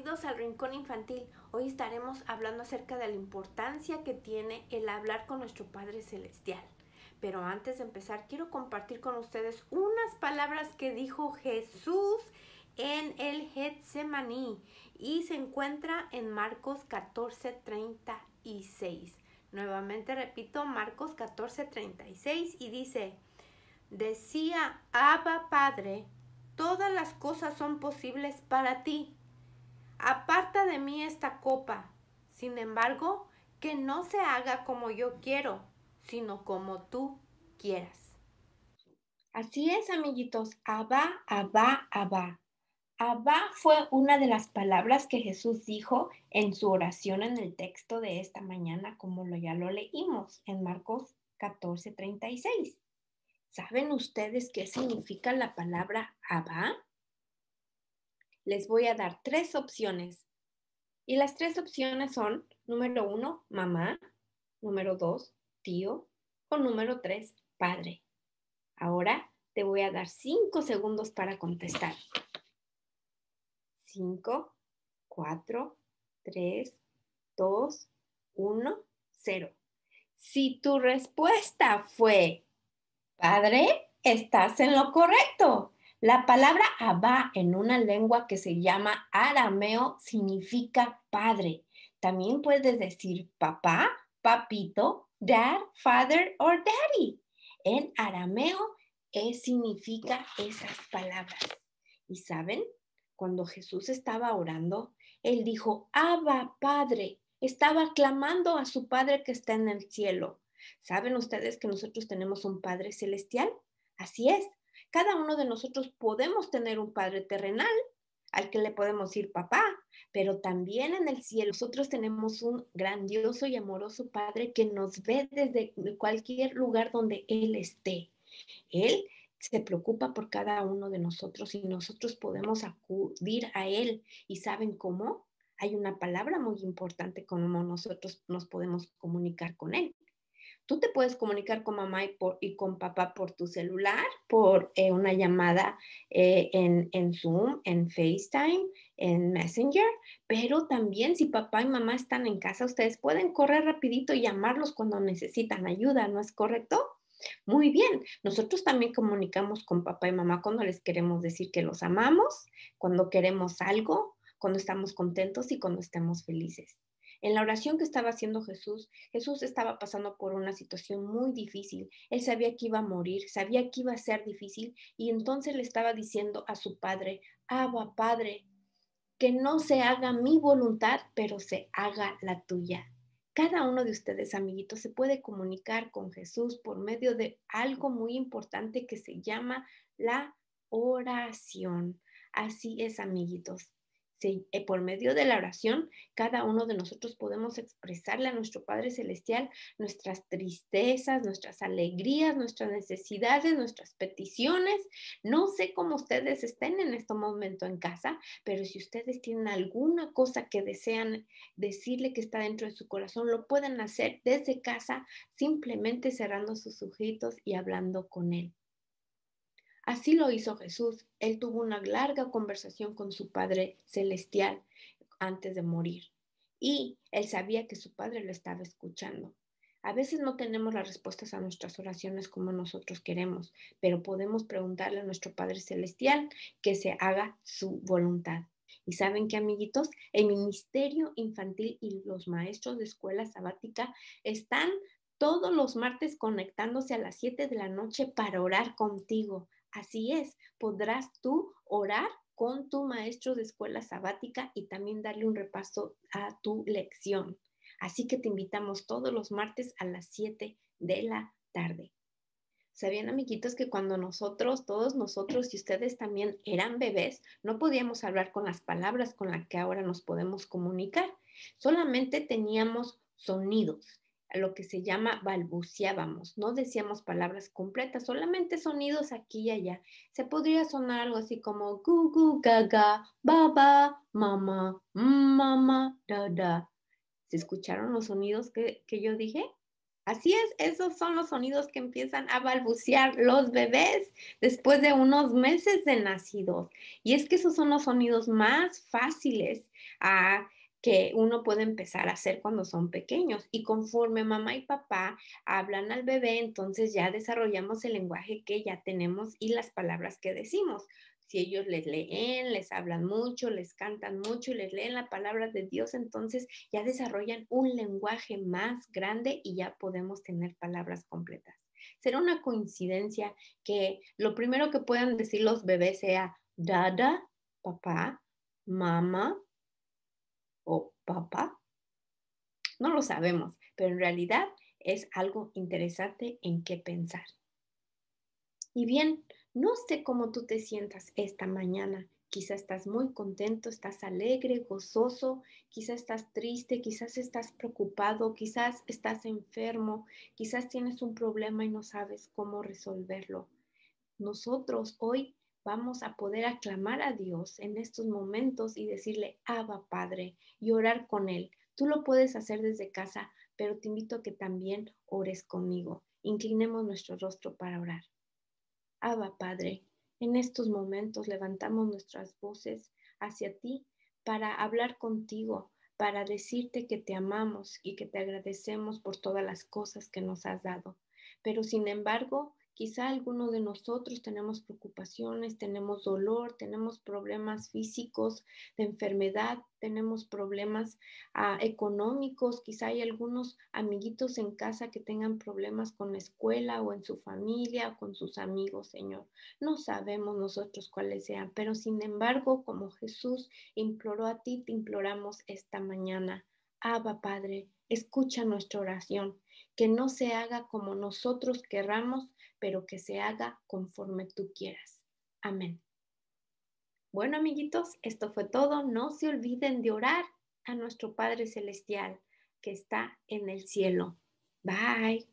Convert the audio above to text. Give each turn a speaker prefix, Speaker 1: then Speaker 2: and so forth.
Speaker 1: Bienvenidos al Rincón Infantil. Hoy estaremos hablando acerca de la importancia que tiene el hablar con nuestro Padre Celestial. Pero antes de empezar, quiero compartir con ustedes unas palabras que dijo Jesús en el Getsemaní y se encuentra en Marcos 14:36. Nuevamente repito, Marcos 14:36 y dice, decía, Abba Padre, todas las cosas son posibles para ti aparta de mí esta copa, sin embargo, que no se haga como yo quiero, sino como tú quieras. Así es, amiguitos, Abba, Abba, Abba. Abba fue una de las palabras que Jesús dijo en su oración en el texto de esta mañana, como lo, ya lo leímos en Marcos 14:36. ¿Saben ustedes qué significa la palabra Abba? les voy a dar tres opciones. Y las tres opciones son, número uno, mamá, número dos, tío, o número tres, padre. Ahora te voy a dar cinco segundos para contestar. Cinco, cuatro, tres, dos, uno, cero. Si tu respuesta fue padre, estás en lo correcto. La palabra Abba en una lengua que se llama arameo significa padre. También puedes decir papá, papito, dad, father or daddy. En arameo es, significa esas palabras. Y saben, cuando Jesús estaba orando, él dijo, Abba, Padre, estaba clamando a su Padre que está en el cielo. ¿Saben ustedes que nosotros tenemos un Padre celestial? Así es, cada uno de nosotros podemos tener un Padre terrenal al que le podemos decir papá, pero también en el cielo nosotros tenemos un grandioso y amoroso Padre que nos ve desde cualquier lugar donde Él esté. Él se preocupa por cada uno de nosotros y nosotros podemos acudir a Él. ¿Y saben cómo? Hay una palabra muy importante como nosotros nos podemos comunicar con Él. Tú te puedes comunicar con mamá y, con papá por tu celular, por eh, una llamada eh, en, en Zoom, en FaceTime, en Messenger, pero también si papá y mamá están en casa, ustedes pueden correr rapidito y llamarlos cuando necesitan ayuda, ¿no es correcto? Muy bien, nosotros también comunicamos con papá y mamá cuando les queremos decir que los amamos, cuando queremos algo, cuando estamos contentos y cuando estemos felices. En la oración que estaba haciendo Jesús, Jesús estaba pasando por una situación muy difícil. Él sabía que iba a morir, sabía que iba a ser difícil y entonces le estaba diciendo a su padre, agua Padre, que no se haga mi voluntad, pero se haga la tuya. Cada uno de ustedes, amiguitos, se puede comunicar con Jesús por medio de algo muy importante que se llama la oración. Así es, amiguitos y eh, por medio de la oración, cada uno de nosotros podemos expresarle a nuestro Padre Celestial nuestras tristezas, nuestras alegrías, nuestras necesidades, nuestras peticiones. No sé cómo ustedes estén en este momento en casa, pero si ustedes tienen alguna cosa que desean decirle que está dentro de su corazón, lo pueden hacer desde casa, simplemente cerrando sus ojitos y hablando con Él. Así lo hizo Jesús. Él tuvo una larga conversación con su Padre Celestial antes de morir. Y él sabía que su Padre lo estaba escuchando. A veces no tenemos las respuestas a nuestras oraciones como nosotros queremos, pero podemos preguntarle a nuestro Padre Celestial que se haga su voluntad. Y saben que, amiguitos, el Ministerio Infantil y los maestros de escuela sabática están todos los martes conectándose a las 7 de la noche para orar contigo. Así es, podrás tú orar con tu maestro de escuela sabática y también darle un repaso a tu lección. Así que te invitamos todos los martes a las 7 de la tarde. ¿Sabían, amiguitos, que cuando nosotros, todos nosotros y ustedes también eran bebés, no podíamos hablar con las palabras con las que ahora nos podemos comunicar? Solamente teníamos sonidos lo que se llama balbuceábamos, no decíamos palabras completas, solamente sonidos aquí y allá. Se podría sonar algo así como gu gu gaga, baba, mama, mm, mama, da da. ¿Se escucharon los sonidos que, que yo dije? Así es, esos son los sonidos que empiezan a balbucear los bebés después de unos meses de nacidos. Y es que esos son los sonidos más fáciles a que uno puede empezar a hacer cuando son pequeños. Y conforme mamá y papá hablan al bebé, entonces ya desarrollamos el lenguaje que ya tenemos y las palabras que decimos. Si ellos les leen, les hablan mucho, les cantan mucho y les leen la palabra de Dios, entonces ya desarrollan un lenguaje más grande y ya podemos tener palabras completas. Será una coincidencia que lo primero que puedan decir los bebés sea dada, papá, mamá, o papá? No lo sabemos, pero en realidad es algo interesante en qué pensar. Y bien, no sé cómo tú te sientas esta mañana. Quizás estás muy contento, estás alegre, gozoso, Quizás estás triste, quizás estás preocupado, quizás estás enfermo, quizás tienes un problema y no sabes cómo resolverlo. Nosotros hoy vamos a poder aclamar a Dios en estos momentos y decirle, Abba Padre, y orar con Él. Tú lo puedes hacer desde casa, pero te invito a que también ores conmigo. Inclinemos nuestro rostro para orar. Abba Padre, en estos momentos levantamos nuestras voces hacia ti para hablar contigo, para decirte que te amamos y que te agradecemos por todas las cosas que nos has dado. Pero sin embargo, Quizá alguno de nosotros tenemos preocupaciones, tenemos dolor, tenemos problemas físicos de enfermedad, tenemos problemas ah, económicos, quizá hay algunos amiguitos en casa que tengan problemas con la escuela o en su familia o con sus amigos, Señor. No sabemos nosotros cuáles sean, pero sin embargo, como Jesús imploró a ti, te imploramos esta mañana. Abba, Padre, escucha nuestra oración que no se haga como nosotros querramos, pero que se haga conforme tú quieras. Amén. Bueno, amiguitos, esto fue todo. No se olviden de orar a nuestro Padre Celestial que está en el cielo. Bye.